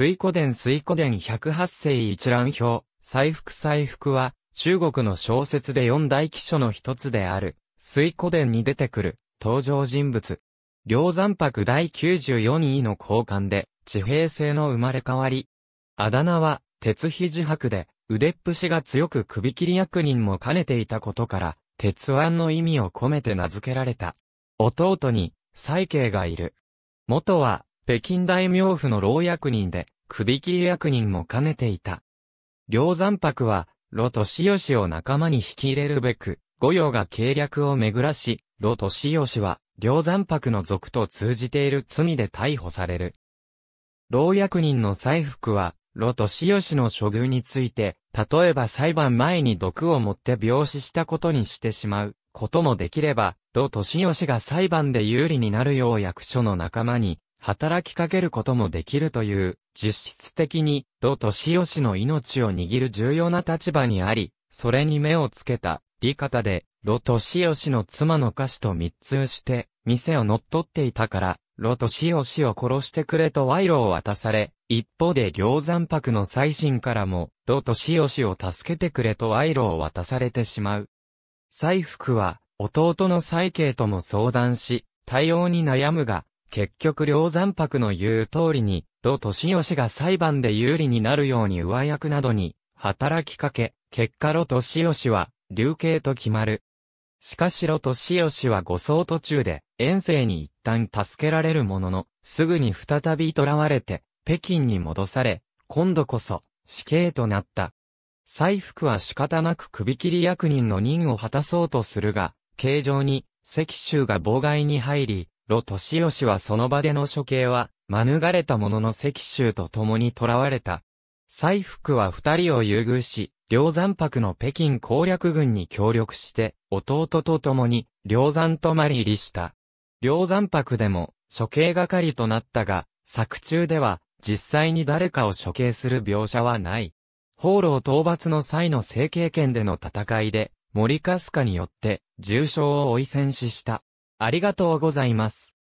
水古伝水古伝108世一覧表、西福西福は、中国の小説で四大記書の一つである、水古伝に出てくる、登場人物。梁山白第94位の交換で、地平性の生まれ変わり。あだ名は、鉄肘白で、腕っぷしが強く首切り役人も兼ねていたことから、鉄腕の意味を込めて名付けられた。弟に、西慶がいる。元は、北京大名府の老役人で、首切り役人も兼ねていた。梁山泊は、呂俊義を仲間に引き入れるべく、御用が計略を巡らし、呂俊義は、梁山泊の族と通じている罪で逮捕される。老役人の西福は、呂俊義の処遇について、例えば裁判前に毒を持って病死したことにしてしまうこともできれば、呂俊義が裁判で有利になるよう役所の仲間に働きかけることもできるという、実質的に、ロとシヨシの命を握る重要な立場にあり、それに目をつけた、リ方で、ロとシヨシの妻の歌詞と密通して、店を乗っ取っていたから、ロとシヨシを殺してくれと賄賂を渡され、一方で両山泊の最新からも、ロとシヨシを助けてくれと賄賂を渡されてしまう。西福は、弟の西慶とも相談し、対応に悩むが、結局両山泊の言う通りに、ロシヨシが裁判で有利になるように上役などに働きかけ、結果ロシヨシは、流刑と決まる。しかしロシヨシは護送途中で、遠征に一旦助けられるものの、すぐに再び囚われて、北京に戻され、今度こそ、死刑となった。西福は仕方なく首切り役人の任を果たそうとするが、形状に、石州が妨害に入り、ロシヨシはその場での処刑は、免れたものの石州と共に囚われた。西福は二人を優遇し、梁山泊の北京攻略軍に協力して、弟と共に、梁山泊まり入りした。梁山泊でも、処刑係となったが、作中では、実際に誰かを処刑する描写はない。放浪討伐の際の成形圏での戦いで、森かすかによって、重傷を追い戦死した。ありがとうございます。